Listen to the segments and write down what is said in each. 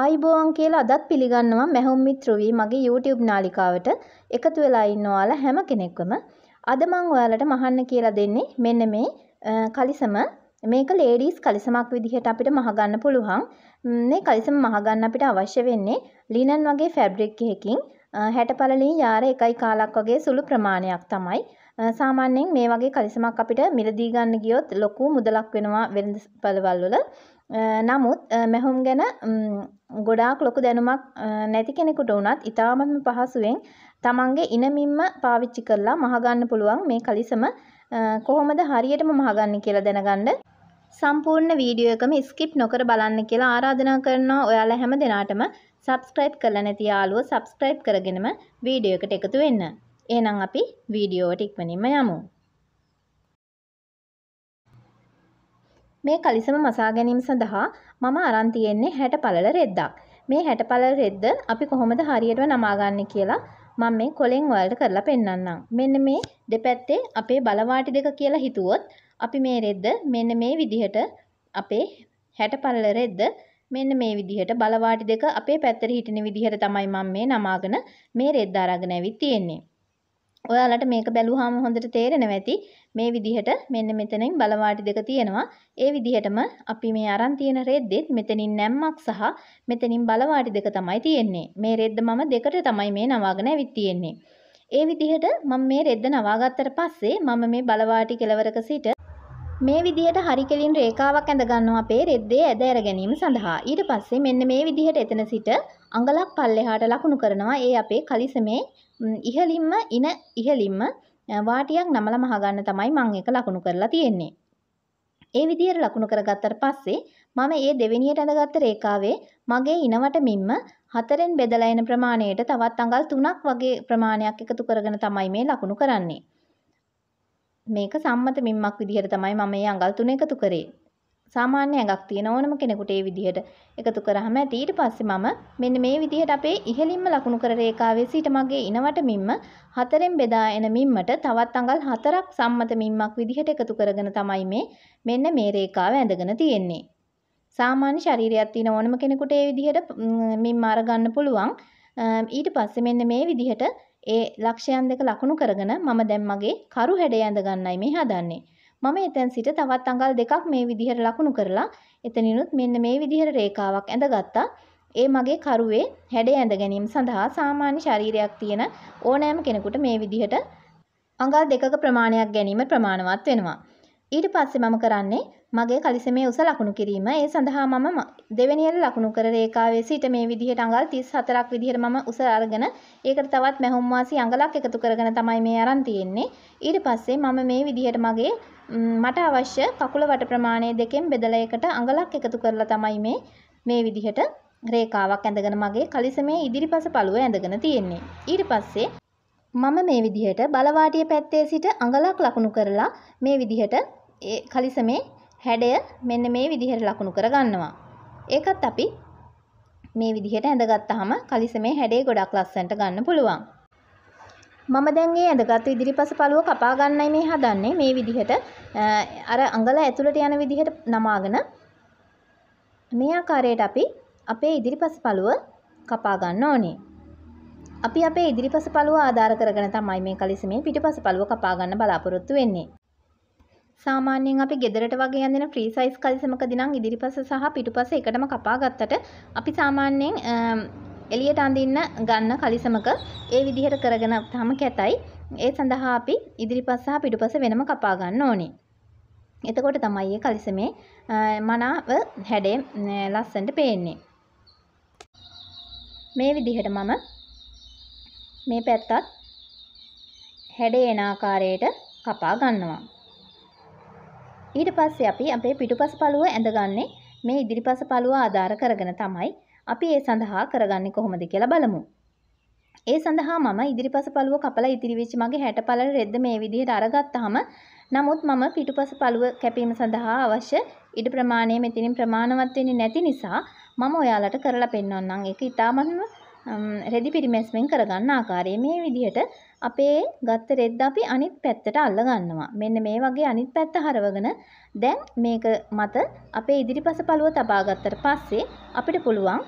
ආයිබෝවන් කියලා අදත් පිළිගන්නවා මැහුම් මිත්‍ර වී මගේ YouTube නාලිකාවට එකතු වෙලා ඉන්න ඔයාලා හැම කෙනෙක්වම අද මම ඔයාලට මහන්න කියලා දෙන්නේ මෙන්න මේ කලිසම මේක ලේඩීස් කලිසමක් විදිහට අපිට මහගන්න පුළුවන් මේ කලිසම මහගන්න අපිට අවශ්‍ය වෙන්නේ ලිනන් වගේ ෆැබ්‍රික් එකකින් හැට පළලින් යාර එකයි කාලක් වගේ සුළු ප්‍රමාණයක් තමයි. සාමාන්‍යයෙන් මේ වගේ කලිසමක් අපිට මිලදී ගන්න ගියොත් ලොකු මුදලක් වෙනවා වෙළඳපළවල් වල. නමුත් මැහුම් ගැන ගොඩාක් ලොකු දැනුමක් නැති කෙනෙකුට වුණත් ඉතාමත්ම පහසුවෙන් තමන්ගේ ඉනමින්ම පාවිච්චි කරලා මහගන්න පුළුවන් මේ කලිසම කොහොමද හරියටම මහගන්න කියලා දැනගන්න සම්පූර්ණ වීඩියෝ එකම ස්කිප් නොකර බලන්න කියලා ආරාධනා කරනවා ඔයාලා හැම දෙනාටම සබස්ක්‍රයිබ් කරලා නැති යාළුවෝ සබස්ක්‍රයිබ් කරගෙනම වීඩියෝ එකට එකතු වෙන්න. එහෙනම් අපි වීඩියෝවට ඉක්මනින්ම යමු. මේ කලිසම මසා ගැනීම සඳහා මම අරන් තියෙන්නේ 60 පළල රෙද්දක්. මේ 60 පළල රෙද්ද අපි කොහොමද හරියටම නමාගන්නේ කියලා මම මේ කොලෙන් ඔයාලට කරලා පෙන්වන්නම්. මෙන්න මේ දෙපැත්තේ අපේ බලවාටි දෙක කියලා හිතුවොත් අපි මේ රෙද්ද මෙන්න මේ විදිහට අපේ 60 පළල රෙද්ද මෙන්න මේ විදිහට බලවාටි දෙක අපේ පැත්තට හිටින විදිහට තමයි මම මේ නමාගෙන මේ රෙද්ද අරගෙන ඇවිත් තියෙන්නේ. ඔයාලට මේක බැලුවාම හොඳට තේරෙනවා ඇති මේ විදිහට මෙන්න මෙතනින් බලවාටි දෙක තියෙනවා ඒ විදිහටම අපි මේ අරන් තියෙන රෙද්දෙත් මෙතනින් නැම්මක් සහ මෙතනින් බලවාටි දෙක තමයි තියෙන්නේ මේ රෙද්ද මම දෙකට තමයි මේ නවාගෙන ඇවිත් තියෙන්නේ ඒ විදිහට මම මේ රෙද්ද නවාගත්තට පස්සේ මම මේ බලවාටි කෙලවරක සිට මේ විදිහට හරි කෙලින් රේඛාවක් ඇඳ ගන්නවා අපේ රෙද්දේ ඇද ඇර ගැනීම සඳහා. ඊට පස්සේ මෙන්න මේ විදිහට එතන සිට අඟලක් පල්ලෙහාට ලකුණු කරනවා. ඒ අපේ කලිසමේ ඉහළින්ම ඉන ඉහළින්ම වාටියක් නමලා මහ ගන්න තමයි මම ඒක ලකුණු කරලා තියෙන්නේ. ඒ විදිහට ලකුණු කරගත්තට පස්සේ මම ඒ දෙවෙනියට ඇඳගත්ත රේඛාවේ මගේ ඉනවට මින්ම හතරෙන් බෙදලා එන ප්‍රමාණයට තවත් අඟල් 3ක් වගේ ප්‍රමාණයක් එකතු කරගෙන තමයි මේ ලකුණු කරන්නේ. මේක සම්මත මිම්මක් විදිහට තමයි මම මේ අඟල් තුන එකතු කරේ. සාමාන්‍ය ඇඟක් තියෙන ඕනම කෙනෙකුට ඒ විදිහට එකතු කරාම ඇති ඊට පස්සේ මම මෙන්න මේ විදිහට අපේ ඉහළින්ම ලකුණු කර රේඛාවේ සිට මගේ ඉනවට මිම්ම හතරෙන් බෙදා එන මිම්මට තවත් අඟල් හතරක් සම්මත මිම්මක් විදිහට එකතු කරගෙන තමයි මේ මෙන්න මේ රේඛාව ඇඳගෙන තියෙන්නේ. සාමාන්‍ය ශරීරයක් තියෙන ඕනම කෙනෙකුට ඒ විදිහට මිම්ම අර ගන්න පුළුවන්. ඊට පස්සේ මෙන්න මේ විදිහට ඒ ලක්ෂයන් දෙක ලකුණු කරගෙන මම දැන් මගේ කරු හැඩය ඇඳ ගන්නයි මේ හදන්නේ. මම එතෙන් සිට තවත් අඟල් දෙකක් මේ විදිහට ලකුණු කරලා එතනිනුත් මෙන්න මේ විදිහට රේඛාවක් ඇඳගත්තා. ඒ මගේ කරුවේ හැඩය ඇඳ ගැනීම සඳහා සාමාන්‍ය ශරීරයක් තියෙන ඕනෑම කෙනෙකුට මේ විදිහට අඟල් දෙකක ප්‍රමාණයක් ගැනීම ප්‍රමාණවත් වෙනවා. ඊට පස්සේ මම කරන්නේ මගේ කලිසමේ උස ලකුණු කිරීම. ඒ සඳහා මම දෙවෙනියට ලකුණු කර රේඛාවේ සිට මේ විදිහට අඟල් 34ක් විදිහට මම උස අරගෙන ඒකට තවත් මැහුම් වාසි අඟලක් එකතු කරගෙන තමයි මේ aran තියෙන්නේ. ඊට පස්සේ මම මේ විදිහට මගේ මට අවශ්‍ය කකුල වට ප්‍රමාණය දෙකෙන් බෙදලා එකට අඟලක් එකතු කරලා තමයි මේ මේ විදිහට රේඛාවක් ඇඳගෙන මගේ කලිසමේ ඉදිරිපස පළුව ඇඳගෙන තියෙන්නේ. ඊට පස්සේ මම මේ විදිහට බලවාටිය පැත්තේ සිට අඟලක් ලකුණු කරලා මේ විදිහට ඒ කලිසමේ හැඩය මෙන්න මේ විදිහට ලකුණු කරගන්නවා. ඒකත් අපි මේ විදිහට ඇඳගත්තාම කලිසමේ හැඩේ ගොඩක් ලස්සනට ගන්න පුළුවන්. මම දැන් මේ ඇඳගත් ඉදිරිපස පළුව කපා ගන්නයි මේ හදන්නේ. මේ විදිහට අර අඟල ඇතුළට යන විදිහට නමාගෙන මේ ආකාරයට අපි අපේ ඉදිරිපස පළුව කපා ගන්න ඕනේ. අපි අපේ ඉදිරිපස පළුව ආධාර කරගෙන තමයි මේ කලිසමේ පිටිපස පළුව කපා ගන්න බලාපොරොත්තු වෙන්නේ. සාමාන්‍යයෙන් අපි ගෙදරට වගේ යන ෆ්‍රී සයිස් කලිසමකදී නම් ඉදිරිපස සහ පිටුපස එකටම කපා ගත්තට අපි සාමාන්‍යයෙන් එළියට අඳින්න ගන්න කලිසමක ඒ විදිහට කරගෙන තම කැතයි. ඒ සඳහා අපි ඉදිරිපස සහ පිටුපස වෙනම කපා ගන්න ඕනේ. එතකොට තමයි මේ කලිසමේ මනාව හැඩේ ලස්සනට පේන්නේ. මේ විදිහට මම මේ පැත්තත් හැඩේ එන ආකාරයට කපා ගන්නවා. ඊට පස්සේ අපි අපේ පිටුපස පළුව ඇඳගන්නේ මේ ඉදිරිපස පළුව ආධාර කරගෙන තමයි අපි ඒ සඳහා කරගන්නේ කොහොමද කියලා බලමු. ඒ සඳහා මම ඉදිරිපස පළුව කපලා ඉතිරි වෙච්ච මගේ හැටපළල රෙද්ද මේ විදිහට අරගත්තාම නමුත් මම පිටුපස පළුව කැපීම සඳහා අවශ්‍ය ඉඩ ප්‍රමාණය මෙතනින් ප්‍රමාණවත් වෙන්නේ නැති නිසා මම ඔයාලට කරලා පෙන්වන්නම්. ඒක ඉතාමත්ම රෙදි පිරිමැස්මෙන් කරගන්න ආකාරය මේ විදිහට අපේ ගත්ත රෙද්ද අපි අනිත් පැත්තට අල්ල ගන්නවා. මෙන්න මේ වගේ අනිත් පැත්ත හරවගෙන දැන් මේක මත අපේ ඉදිරිපස පළුව තබා ගත්තට පස්සේ අපිට පුළුවන්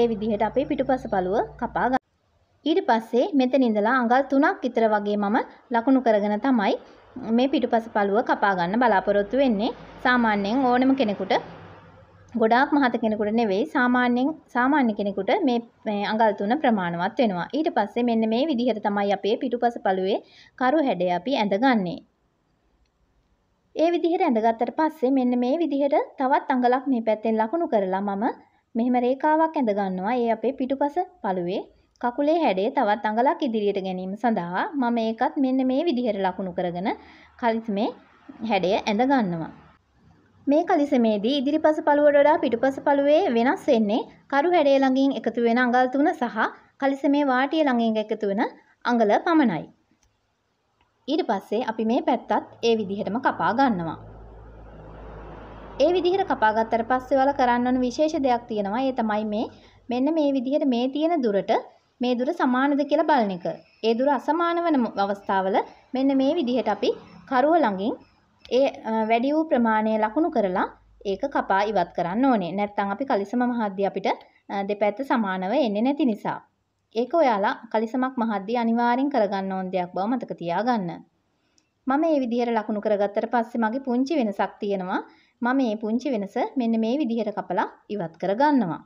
ඒ විදිහට අපේ පිටුපස පළුව කපා ගන්න. ඊට පස්සේ මෙතන ඉඳලා අඟල් 3ක් විතර වගේ මම ලකුණු කරගෙන තමයි මේ පිටුපස පළුව කපා ගන්න බලාපොරොත්තු වෙන්නේ. සාමාන්‍යයෙන් ඕනම කෙනෙකුට ගොඩාක් මහත කෙනෙකුට නෙවෙයි සාමාන්‍යයෙන් සාමාන්‍ය කෙනෙකුට මේ අඟල් තුන ප්‍රමාණවත් වෙනවා. ඊට පස්සේ මෙන්න මේ විදිහට තමයි අපේ පිටුපස පළුවේ කරු හැඩය අපි ඇඳගන්නේ. ඒ විදිහට ඇඳගත්තට පස්සේ මෙන්න මේ විදිහට තවත් අඟලක් මේ පැත්තෙන් ලකුණු කරලා මම මෙහෙම රේඛාවක් ඇඳ ගන්නවා. ඒ අපේ පිටුපස පළුවේ කකුලේ හැඩේ තවත් අඟලක් ඉදිරියට ගැනීම සඳහා මම ඒකත් මෙන්න මේ විදිහට ලකුණු කරගෙන කලිස්මේ හැඩය ඇඳ ගන්නවා. මේ කලිසමේදී ඉදිරිපස පළුවට වඩා පිටුපස පළුවේ වෙනස් වෙන්නේ කරු හැඩය ළඟින් එකතු වෙන අඟල් තුන සහ කලිසමේ වාටිය ළඟින් එකතු වෙන අඟල පමණයි. ඊට පස්සේ අපි මේ පැත්තත් ඒ විදිහටම කපා ගන්නවා. ඒ විදිහට කපා ගත්තට පස්සේ ඔයාලා කරන්න ඕන විශේෂ දෙයක් තියෙනවා. ඒ තමයි මේ මෙන්න මේ විදිහට මේ තියෙන දුරට මේ දුර සමානද කියලා බලන එක. ඒ දුර අසමාන වන අවස්ථාවල මෙන්න මේ විදිහට අපි කරුව ළඟින් ඒ වැඩි වූ ප්‍රමාණය ලකුණු කරලා ඒක කපා ඉවත් කරන්න ඕනේ. නැත්නම් අපි කලිසම මහද්දී අපිට දෙපැත්ත සමානව එන්නේ නැති නිසා. ඒක ඔයාලා කලිසමක් මහද්දී අනිවාර්යෙන් කරගන්න ඕන දෙයක් බව මතක තියාගන්න. මම මේ විදිහට ලකුණු කරගත්තට පස්සේ මගේ පුංචි වෙනසක් තියෙනවා. මම මේ පුංචි වෙනස මෙන්න මේ විදිහට කපලා ඉවත් කරගන්නවා.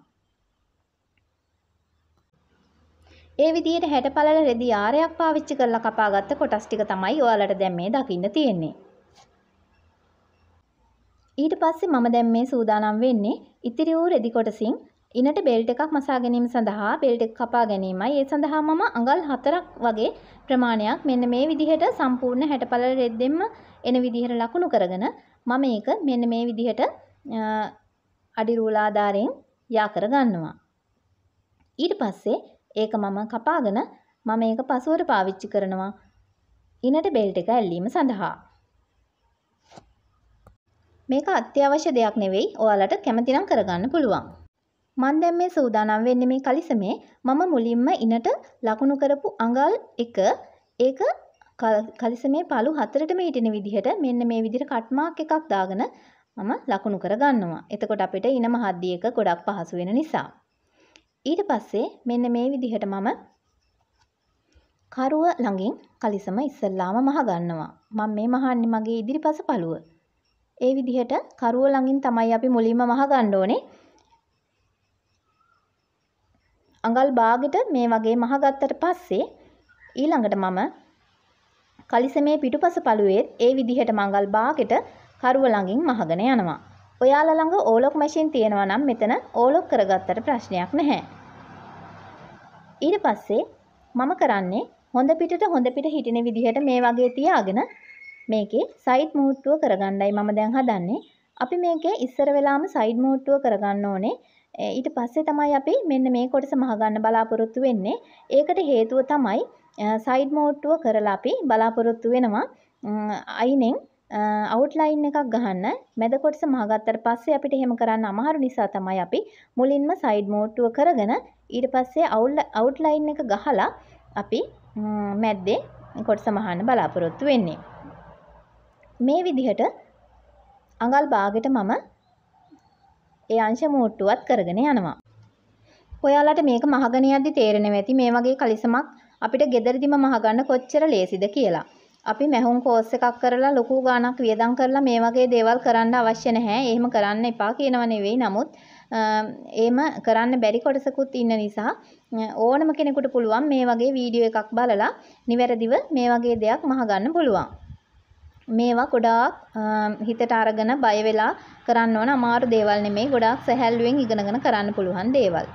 ඒ විදිහට හැට පළල රෙදි ආරයක් පාවිච්චි කරලා කපාගත්ත කොටස් ටික තමයි ඔයාලට දැන් මේ දකින්න තියෙන්නේ. ඊට පස්සේ මම දැන් මේ සූදානම් වෙන්නේ ඉතිරි වූ රෙදි කොටසින් ඉනට බෙල්ට් එකක් මසා ගැනීම සඳහා බෙල්ට් එක කපා ගැනීමයි. ඒ සඳහා මම අඟල් 4ක් වගේ ප්‍රමාණයක් මෙන්න මේ විදිහට සම්පූර්ණ හැටපළ රෙද්දෙන්ම එන විදිහට ලකුණු කරගෙන මම ඒක මෙන්න මේ විදිහට අඩි රූල ආධාරයෙන් යා කර ගන්නවා. ඊට පස්සේ ඒක මම කපාගෙන මම ඒක පසුවට පාවිච්චි කරනවා. ඉනට බෙල්ට් එක ඇල්ලීම සඳහා මේක අත්‍යවශ්‍ය දෙයක් නෙවෙයි ඔයාලට කැමතිනම් කරගන්න පුළුවන්. මන් දැන් මේ සූදානම් වෙන්නේ මේ කලිසමේ මම මුලින්ම ඉනට ලකුණු කරපු අඟල් එක ඒක කලිසමේ පළු හතරටම හිටින විදිහට මෙන්න මේ විදිහට කට් මාක් එකක් දාගෙන මම ලකුණු කරගන්නවා. එතකොට අපිට ඉන මහද්දී එක ගොඩක් පහසු වෙන නිසා. ඊට පස්සේ මෙන්න මේ විදිහට මම කරුව ළඟින් කලිසම ඉස්සල්ලාම මහ ගන්නවා. මම මේ මහන්නේ මගේ ඉදිරිපස පළුව. ඒ විදිහට කරුව ළඟින් තමයි අපි මුලින්ම මහ ගන්න ඕනේ. අඟල් භාගෙට මේ වගේ මහ ගත්තට පස්සේ ඊළඟට මම කලිසමේ පිටුපස පළුවේ ඒ විදිහට මඟල් භාගෙට කරුව ළඟින් මහගෙන යනවා. ඔයාලා ළඟ ඕලොක් මැෂින් තියෙනවා නම් මෙතන ඕලොක් කරගත්තට ප්‍රශ්නයක් නැහැ. ඊට පස්සේ මම කරන්නේ හොඳ පිටට හොඳ පිට හිටින විදිහට මේ වගේ තියාගෙන මේකේ සයිඩ් මූට්ටුව කරගන්නයි මම දැන් හදන්නේ. අපි මේකේ ඉස්සර වෙලාම සයිඩ් මූට්ටුව කරගන්න ඕනේ. ඊට පස්සේ තමයි අපි මෙන්න මේ කොටස මහගන්න බලාපොරොත්තු වෙන්නේ. ඒකට හේතුව තමයි සයිඩ් මෝට්ටුව කරලා අපි බලාපොරොත්තු වෙනවා අයිනෙන් අවුට්ලයින් එකක් ගහන්න මැද කොටස මහගත්තට පස්සේ අපිට එහෙම කරන්න අමාරු නිසා තමයි අපි මුලින්ම සයිඩ් මෝට්ටුව කරගෙන ඊට පස්සේ අවුට්ලයින් එක ගහලා අපි මැද්දේ කොටස මහන්න බලාපොරොත්තු වෙන්නේ. මේ විදිහට අඟල් භාගෙට මම ඒ අංශ මෝට්ටුවත් කරගෙන යනවා. ඔයාලට මේක මහගෙන යද්දි තේරෙනවා ඇති මේ වගේ කලිසමක් අපිට gederදිම මහගන්න කොච්චර ලේසිද කියලා. අපි මැහුම් කෝස් එකක් කරලා ලොකු ගාණක් වියදම් කරලා මේ වගේ දේවල් කරන්න අවශ්‍ය නැහැ. එහෙම කරන්න එපා කියනව නෙවෙයි. නමුත් එහෙම කරන්න බැරි කොටසකුත් ඉන්න නිසා ඕනම කෙනෙකුට පුළුවන් මේ වගේ වීඩියෝ එකක් බලලා නිවැරදිව මේ වගේ දෙයක් මහගන්න පුළුවන්. මේවා ගොඩාක් හිතට අරගෙන බය වෙලා කරන්න ඕන අමාරු දේවල් නෙමෙයි ගොඩාක් සැහැල්ලුවෙන් ඉගෙනගෙන කරන්න පුළුවන් දේවල්.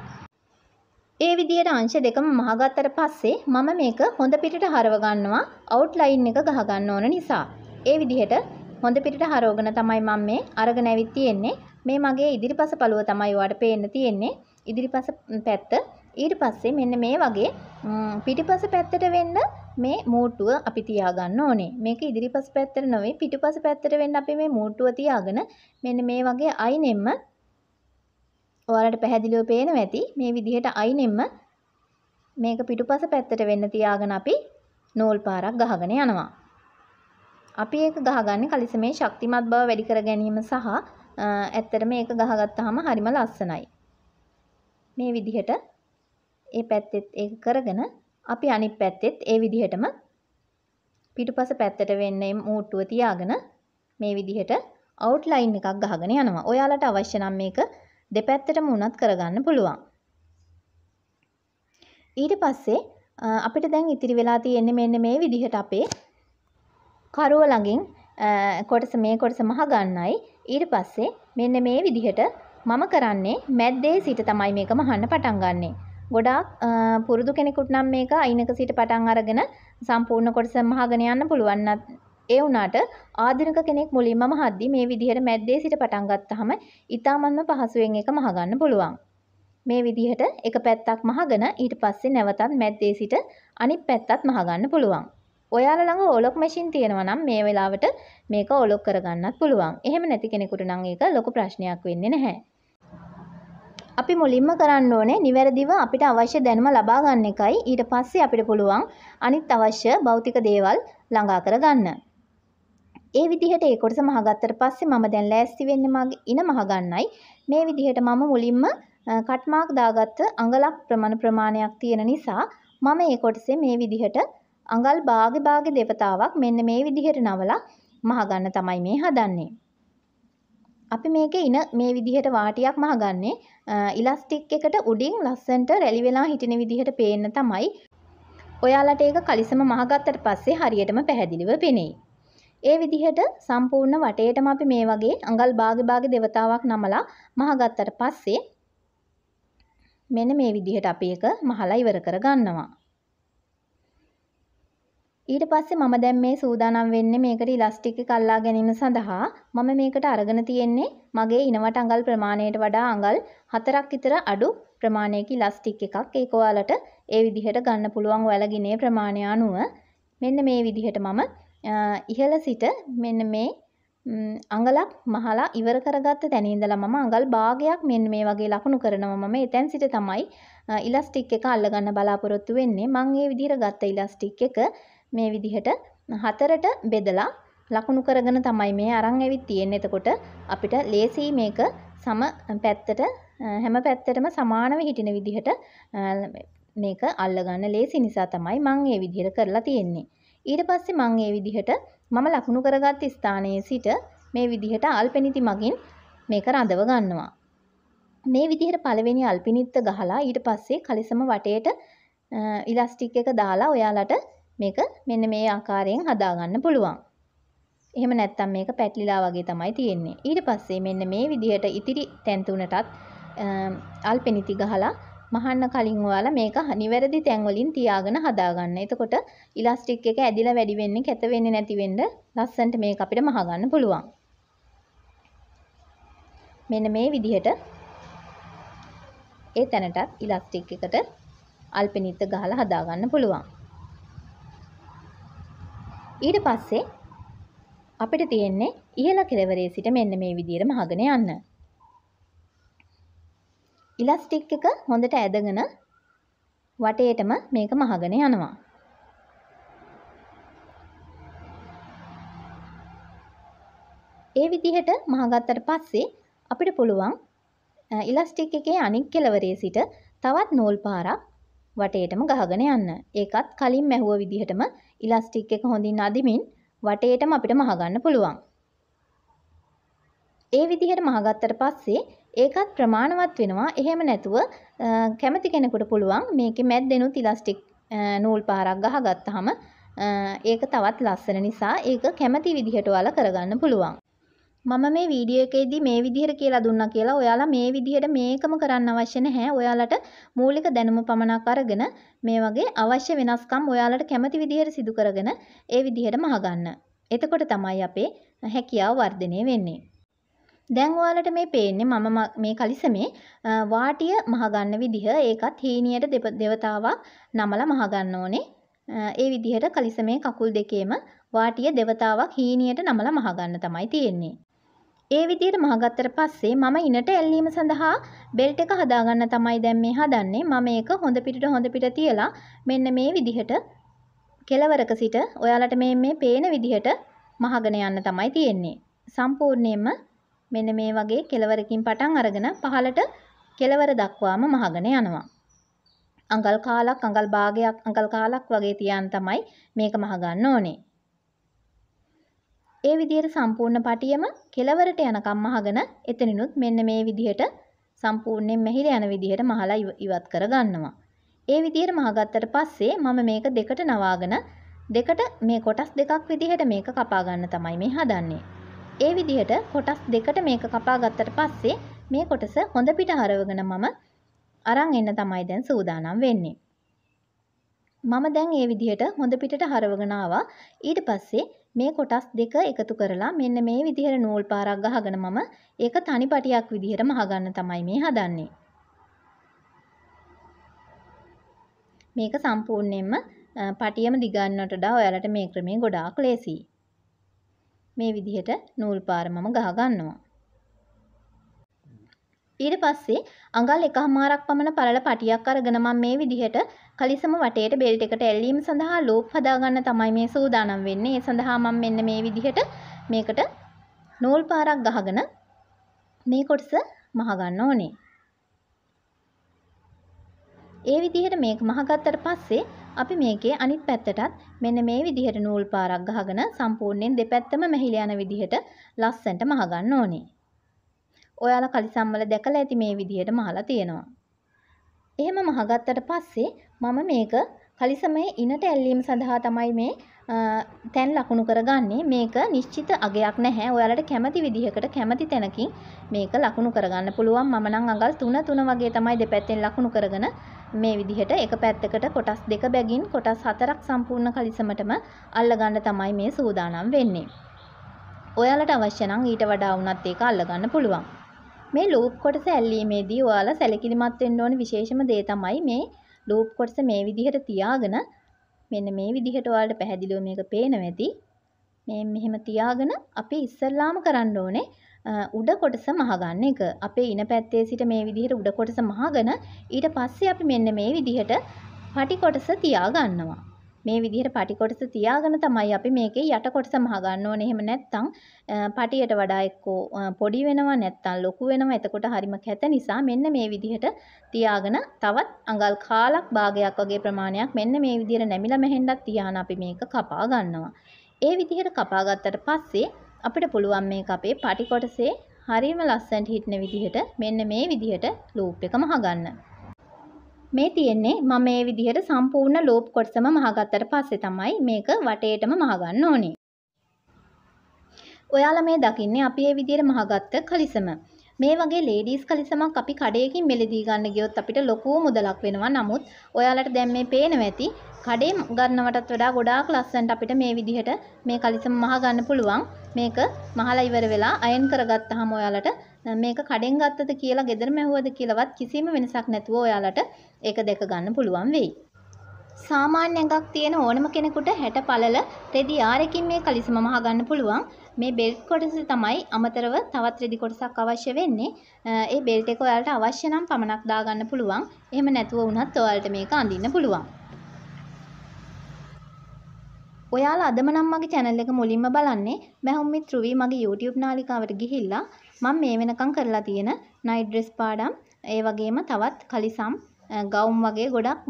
ඒ විදිහට අංශ දෙකම මහගත්තට පස්සේ මම මේක හොඳ පිටට හරව ගන්නවා අවුට්ලයින් එක ගහ ගන්න ඕන නිසා. ඒ විදිහට හොඳ පිටට හරවගෙන තමයි මම මේ අරගෙන ඇවිත් තියෙන්නේ. මේ මගේ ඉදිරිපස පළුව තමයි ඔයාලට පේන්න තියෙන්නේ. ඉදිරිපස පැත්ත ඊට පස්සේ මෙන්න මේ වගේ පිටිපස පැත්තට වෙන්න මේ මෝටුව අපි තියාගන්න ඕනේ. මේක ඉදිරිපස පැත්තට නෙවෙයි පිටිපස පැත්තට වෙන්න අපි මේ මෝටුව තියාගෙන මෙන්න මේ වගේ අයිනෙම්ම ඔයාලට පැහැදිලිව පේනවා ඇති මේ විදිහට අයිනෙම්ම මේක පිටුපස පැත්තට වෙන්න තියාගෙන අපි නෝල් පාරක් ගහගෙන යනවා. අපි ඒක ගහගන්නේ කලිසමේ ශක්තිමත් බව වැඩි කර ගැනීම සහ ඇත්තටම මේක ගහගත්තාම හරිම ලස්සනයි. මේ විදිහට ඒ පැත්තෙත් ඒක කරගෙන අපි අනිත් පැත්තෙත් ඒ විදිහටම පිටුපස පැත්තට වෙන්නේ මූට්ටුව තියාගෙන මේ විදිහට අවුට්ලයින් එකක් ගහගෙන යනවා. ඔයාලට අවශ්‍ය නම් මේක දෙපැත්තටම උනත් කරගන්න පුළුවන්. ඊට පස්සේ අපිට දැන් ඉතිරි වෙලා තියෙන්නේ මෙන්න මේ විදිහට අපේ කරුව ළඟින් කොටස මේ කොටස මහ ගන්නයි ඊට පස්සේ මෙන්න මේ විදිහට මම කරන්නේ මැද්දේ සිට තමයි මේක මහන්න පටන් ගන්නෙ. ගොඩාක් පුරුදු කෙනෙකුට නම් මේක අයිනක සිට පටන් අරගෙන සම්පූර්ණ කොටස මහගෙන යන්න පුළුවන්. ඒ වුණාට ආධුනික කෙනෙක් මුලින්ම මහද්දී මේ විදිහට මැද්දේ සිට පටන් ගත්තාම ඊටාමත්ම පහසුවෙන් ඒක මහගන්න පුළුවන්. මේ විදිහට එක පැත්තක් මහගෙන ඊට පස්සේ නැවතත් මැද්දේ සිට අනිත් පැත්තත් මහගන්න පුළුවන්. ඔයාලා ළඟ ඔලොක් මැෂින් තියෙනවා නම් මේ වෙලාවට මේක ඔලොක් කරගන්නත් පුළුවන්. එහෙම නැති කෙනෙකුට නම් ඒක ලොකු ප්‍රශ්නයක් වෙන්නේ නැහැ. අපි මුලින්ම කරන්න ඕනේ නිවැරදිව අපිට අවශ්‍ය දැනුම ලබා ගන්න එකයි. ඊට පස්සේ අපිට පුළුවන් අනිත් අවශ්‍ය භෞතික දේවල් ළඟා කරගන්න. ඒ විදිහට ඒ කොටස මහගත්තට පස්සේ මම දැන් ලෑස්ති වෙන්නේ මගේ ඉන මහගන්නයි. මේ විදිහට මම මුලින්ම කට්මාක් දාගත්ත අඟලක් ප්‍රමාණ ප්‍රමාණයක් තියෙන නිසා මම ඒ කොටසේ මේ විදිහට අඟල් භාගෙ භාගෙ දෙපතාවක් මෙන්න මේ විදිහට නවලා මහගන්න තමයි මේ හදන්නේ. අපි මේක ඉන මේ විදිහට වාටියක් මහගන්නේ ඉලස්ටික් එකට උඩින් ලස්සන්ට රැලි වෙලා හිටින විදිහට පේන්න තමයි ඔයාලට ඒක කලිසම මහගත්තට පස්සේ හරියටම පැහැදිලිව පෙනෙයි. ඒ විදිහට සම්පූර්ණ වටේටම අපි මේ වගේ අඟල් භාග භාග දෙවතාවක් නමලා මහගත්තට පස්සේ මෙන්න මේ විදිහට අපි එක මහලා ඉවර කර ගන්නවා. ඊට පස්සේ මම දැන් මේ සූදානම් වෙන්නේ මේකට ඉලාස්ටික් එක අල්ලා ගැනීම සඳහා මම මේකට අරගෙන තියෙන්නේ මගේ ඉනවට අඟල් ප්‍රමාණයට වඩා අඟල් 4ක් විතර අඩු ප්‍රමාණයක ඉලාස්ටික් එකක් ඒක ඔයාලට ඒ විදිහට ගන්න පුළුවන් ඔයාලා ගිනේ ප්‍රමාණය අනුව මෙන්න මේ විදිහට මම ඉහළ සිට මෙන්න මේ අඟලක් මහලා ඉවර කරගත්ත තැන ඉඳලා මම අඟල් භාගයක් මෙන්න මේ වගේ ලකුණු කරනවා මම එතෙන් සිට තමයි ඉලාස්ටික් එක අල්ලගන්න බලාපොරොත්තු වෙන්නේ මම මේ විදිහට ගත්ත ඉලාස්ටික් එක මේ විදිහට හතරට බෙදලා ලකුණු කරගෙන තමයි මේ අරන් ඇවිත් තියෙන්නේ. එතකොට අපිට ලේසි මේක සම පැත්තට හැම පැත්තටම සමානව හිටින විදිහට මේක අල්ලගන්න ලේසි නිසා තමයි මම මේ විදිහට කරලා තියෙන්නේ. ඊට පස්සේ මම මේ විදිහට මම ලකුණු කරගත් ස්ථානයේ සිට මේ විදිහට අල්පෙනිති මගින් මේක රඳව ගන්නවා. මේ විදිහට පළවෙනි අල්පිනිත්ත ගහලා ඊට පස්සේ කලිසම වටේට ඉලාස්ටික් එක දාලා ඔයාලට මේක මෙන්න මේ ආකාරයෙන් හදාගන්න පුළුවන්. එහෙම නැත්තම් මේක පැටලිලා වගේ තමයි තියෙන්නේ. ඊට පස්සේ මෙන්න මේ විදිහට ඉතිරි තැන් තුනටත් අල්පෙනිති ගහලා මහන්න කලින් ඔයාලා මේක නිවැරදි තැන් වලින් තියාගෙන හදාගන්න. එතකොට ඉලාස්ටික් එක ඇදිලා වැඩි වෙන්නේ, කැත වෙන්නේ නැති වෙන්න ලස්සනට මේක අපිට මහගන්න පුළුවන්. මෙන්න මේ විදිහට ඒ තැනටත් ඉලාස්ටික් එකට අල්පෙනිත ගහලා හදාගන්න පුළුවන්. ඊට පස්සේ අපිට තියෙන්නේ ඉහළ කෙළවරේ සිට මෙන්න මේ විදියට මහගෙන යන්න. ඉලස්ටික් එක හොඳට ඇදගෙන වටේටම මේක මහගෙන යනවා. ඒ විදිහට මහගත්තට පස්සේ අපිට පුළුවන් ඉලස්ටික් එකේ අනික් කෙළවරේ සිට තවත් නූල් පාරක් වටේටම ගහගෙන යන්න. ඒකත් කලින් මැහුව විදිහටම ඉලාස්ටික් එක හොඳින් අදිමින් වටේටම අපිට මහගන්න පුළුවන්. ඒ විදිහට මහගත්තට පස්සේ ඒකත් ප්‍රමාණවත් වෙනවා. එහෙම නැතුව කැමති කෙනෙකුට පුළුවන් මේකේ මැද්දෙනුත් ඉලාස්ටික් නූල් පාරක් ගහගත්තාම ඒක තවත් ලස්සන නිසා ඒක කැමති විදිහට ඔයාලා කරගන්න පුළුවන්. මම මේ වීඩියෝ එකේදී මේ විදිහට කියලා දුන්නා කියලා ඔයාලා මේ විදිහට මේකම කරන්න අවශ්‍ය නැහැ. ඔයාලට මූලික දැනුම පමණක් අරගෙන මේ වගේ අවශ්‍ය වෙනස්කම් ඔයාලට කැමති විදිහට සිදු කරගෙන ඒ විදිහටම අහගන්න. එතකොට තමයි අපේ හැකියාව වර්ධනය වෙන්නේ. දැන් ඔයාලට මේ පේන්නේ මම මේ කලිසමේ වාටිය මහගන්න විදිහ. ඒකත් හීනියට දෙවතාවක් නමලා මහගන්න ඕනේ. ඒ විදිහට කලිසමේ කකුල් දෙකේම වාටිය දෙවතාවක් හීනියට නමලා මහගන්න තමයි තියෙන්නේ. ඒ විදිහට මහගත්තට පස්සේ මම ඉනට ඇල්ලීම සඳහා බෙල්ට් එක හදාගන්න තමයි දැන් මේ හදන්නේ. මම ඒක හොඳ පිටට හොඳ පිට තියලා මෙන්න මේ විදිහට කෙලවරක සිට ඔයාලට මේ මේ පේන විදිහට මහගෙන යන්න තමයි තියෙන්නේ. සම්පූර්ණයෙන්ම මෙන්න මේ වගේ කෙලවරකින් පටන් අරගෙන පහලට කෙලවර දක්වාම මහගෙන යනවා. අඟල් කාලක් අඟල් භාගයක් අඟල් කාලක් වගේ තියන් තමයි මේක මහගන්න ඕනේ. ඒ විදිහට සම්පූර්ණ පටියම කෙලවරට යනකම් අහගෙන එතනිනුත් මෙන්න මේ විදිහට සම්පූර්ණයෙන් මෙහිලා යන විදිහට මහලා ඉවත් කර ගන්නවා. ඒ විදිහට මහගත්තට පස්සේ මම මේක දෙකට නවාගෙන දෙකට මේ කොටස් දෙකක් විදිහට මේක කපා ගන්න තමයි මේ හදන්නේ. ඒ විදිහට කොටස් දෙකට මේක කපා ගත්තට පස්සේ මේ කොටස හොඳ පිට හරවගෙන මම අරන් එන්න තමයි දැන් සූදානම් වෙන්නේ. මම දැන් ඒ විදිහට හොඳ පිටට හරවගෙන ආවා. ඊට පස්සේ මේ කොටස් දෙක එකතු කරලා මෙන්න මේ විදිහට නූල් පාරක් ගහගෙන මම ඒක තනි පටියක් විදිහට මහගන්න තමයි මේ හදන්නේ. මේක සම්පූර්ණයෙන්ම පටියම දිගන්නට වඩා ඔයාලට මේ ක්‍රමය ගොඩාක් ලේසියි. මේ විදිහට නූල් පාර මම ගහ ගන්නවා. ඊට පස්සේ අඟල් එකහමාරක් පමණ පළල පටියක් අරගෙන මම මේ විදිහට කලිසම වටේට බෙල්ට් එකට ඇල්ලීම සඳහා ලූප් හදාගන්න තමයි මේ සූදානම් වෙන්නේ. ඒ සඳහා මම මෙන්න මේ විදිහට මේකට නූල් පාරක් ගහගෙන මේ කොටස මහගන්න ඕනේ. ඒ විදිහට මේක මහගත්තට පස්සේ අපි මේකේ අනිත් පැත්තටත් මෙන්න මේ විදිහට නූල් පාරක් ගහගෙන සම්පූර්ණයෙන් දෙපැත්තම මැහිලා යන විදිහට ලස්සනට මහගන්න ඕනේ. ඔයාලා කලිසම්වල දැකලා ඇති මේ විදිහට මහලා තියෙනවා. එහෙම මහගත්තට පස්සේ මම මේක කලිසමේ ඉනට ඇල්ලීම සඳහා තමයි මේ තැන් ලකුණු කරගන්නේ. මේක නිශ්චිත අගයක් නැහැ. ඔයාලට කැමති විදිහකට කැමති තැනකින් මේක ලකුණු කරගන්න පුළුවන්. මම නම් අඟල් 3 3 වගේ තමයි දෙපැත්තෙන් ලකුණු කරගෙන මේ විදිහට එක පැත්තකට කොටස් දෙක බැගින් කොටස් හතරක් සම්පූර්ණ කලිසමටම අල්ලගන්න තමයි මේ සූදානම් වෙන්නේ. ඔයාලට අවශ්‍ය නම් ඊට වඩා වුණත් ඒක අල්ලගන්න පුළුවන්. මේ ලූප් කොටස ඇල්ලීමේදී ඔයාලා සැලකිලිමත් වෙන්න ඕන විශේෂම දේ තමයි මේ ලූප් කොටස මේ විදිහට තියාගෙන මෙන්න මේ විදිහට ඔයාලට පැහැදිලිව මේක පේනවා ඇති. මේ මෙහෙම තියාගෙන අපි ඉස්සල්ලාම කරන්න ඕනේ උඩ කොටස මහගන්න එක. අපේ ඉන පැත්තේ සිට මේ විදිහට උඩ කොටස මහගෙන ඊට පස්සේ අපි මෙන්න මේ විදිහට පටි කොටස තියාගන්නවා. මේ විදිහට පටි කොටස තියාගෙන තමයි අපි මේකේ යට කොටස මහගන්න ඕනේ. එහෙම නැත්නම් පටියට වඩා එක්කෝ පොඩි වෙනවා නැත්නම් ලොකු වෙනවා. එතකොට හරිම කැත නිසා මෙන්න මේ විදිහට තියාගෙන තවත් අඟල් කාලක් භාගයක් වගේ ප්‍රමාණයක් මෙන්න මේ විදිහට නැමිලා මැහෙන්නත් තියාන අපි මේක කපා ගන්නවා. ඒ විදිහට කපා ගත්තට පස්සේ අපිට පුළුවන් මේක අපේ පටි කොටසේ හරිම ලස්සනට හිටින විදිහට මෙන්න මේ විදිහට ලූප් එක මහගන්න. මේ තියෙන්නේ මම මේ විදිහට සම්පූර්ණ ලූප් කොටසම මහගත්තට පස්සේ තමයි මේක වටේටම මහගන්න ඕනේ. ඔයාලා මේ දකින්නේ අපි මේ විදිහට මහගත්ත කලිසම. මේ වගේ ලේඩීස් කලිසමක් අපි කඩේකින් මිලදී ගන්න ගියොත් අපිට ලොකු මුදලක් වෙනවා. නමුත් ඔයාලට දැන් මේ පේනවා ඇති කඩේ ගන්නවටත් වඩා ගොඩාක් ලස්සනට අපිට මේ විදිහට මේ කලිසම මහ ගන්න පුළුවන්. මේක මහලා ඉවර වෙලා අයන් කරගත්තාම ඔයාලට මේක කඩෙන් ගත්තද කියලා ගෙදර මැහුවද කියලාවත් කිසිම වෙනසක් නැතුව ඔයාලට ඒක දැක ගන්න පුළුවන් වෙයි. සාමාන්‍ය එකක් තියෙන ඕනම කෙනෙකුට 60 පළල රෙදි ආරකින් මේ කලිසම මහ ගන්න පුළුවන්. මේ බෙල්ට් කොටස තමයි අමතරව තවත් රෙදි කොටසක් අවශ්‍ය වෙන්නේ. ඒ බෙල්ට් එක ඔයාලට අවශ්‍ය නම් පමණක් දාගන්න පුළුවන්. එහෙම නැතුව වුණත් ඔයාලට මේක අඳින්න පුළුවන්. ඔයාලා අදම නම් මගේ channel එක මුලින්ම බලන්නේ මහොම් මිත්‍රුවි මගේ YouTube නාලිකාවට ගිහිල්ලා මම මේ වෙනකම් කරලා තියෙන night dress පාඩම් ඒ වගේම තවත් කලිසම් ගෞම් වගේ ගොඩක්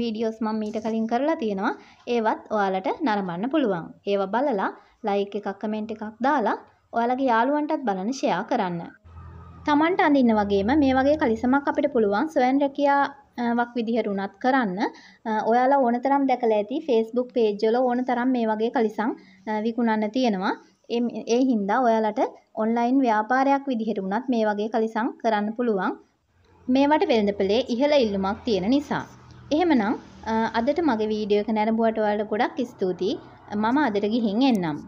වීඩියෝස් මම මීට කලින් කරලා තියෙනවා ඒවත් ඔයාලට නරඹන්න පුළුවන් ඒවා බලලා ලයික් එකක් කමෙන්ට් එකක් දාලා ඔයාලගේ යාළුවන්ටත් බලන්න ෂෙයා කරන්න තමන්ට අඳින්න වගේම මේ වගේ කලිසමක් අපිට පුළුවන් සොයන් රැකියා වක් විදිහට උනත් කරන්න ඔයාලා ඕන තරම් දැකලා ඇති ෆේස්බුක් පේජ් වල ඕන තරම් මේ වගේ කලිසම් විකුණන්න තියෙනවා ඒ හින්දා ඔයාලට ඔන්ලයින් ව්‍යාපාරයක් විදිහට වුණත් මේ වගේ කලිසම් කරන්න පුළුවන් මේවට වෙළඳපලේ ඉහළ ඉල්ලුමක් තියෙන නිසා. එහෙමනම් අදට මගේ වීඩියෝ එක නැරඹුවට ඔයාලට ගොඩක් ස්තුතියි. මම අදට ගිහින් එන්නම්.